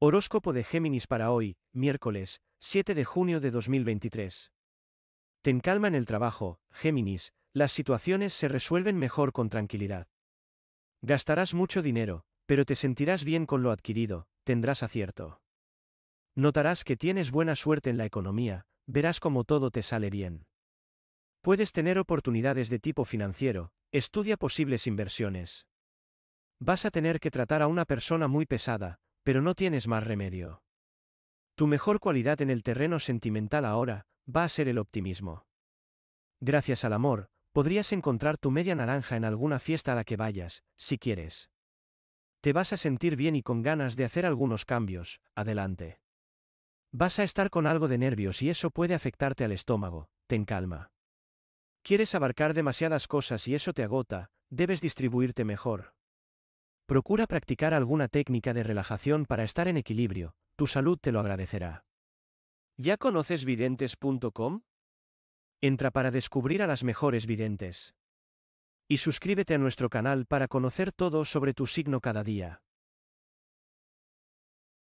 Horóscopo de Géminis para hoy, miércoles, 7 de junio de 2023. Ten calma en el trabajo, Géminis, las situaciones se resuelven mejor con tranquilidad. Gastarás mucho dinero, pero te sentirás bien con lo adquirido, tendrás acierto. Notarás que tienes buena suerte en la economía, verás cómo todo te sale bien. Puedes tener oportunidades de tipo financiero, estudia posibles inversiones. Vas a tener que tratar a una persona muy pesada, pero no tienes más remedio. Tu mejor cualidad en el terreno sentimental ahora, va a ser el optimismo. Gracias al amor, podrías encontrar tu media naranja en alguna fiesta a la que vayas, si quieres. Te vas a sentir bien y con ganas de hacer algunos cambios, adelante. Vas a estar con algo de nervios y eso puede afectarte al estómago, ten calma. Quieres abarcar demasiadas cosas y eso te agota, debes distribuirte mejor. Procura practicar alguna técnica de relajación para estar en equilibrio, tu salud te lo agradecerá. ¿Ya conoces videntes.com? Entra para descubrir a las mejores videntes. Y suscríbete a nuestro canal para conocer todo sobre tu signo cada día.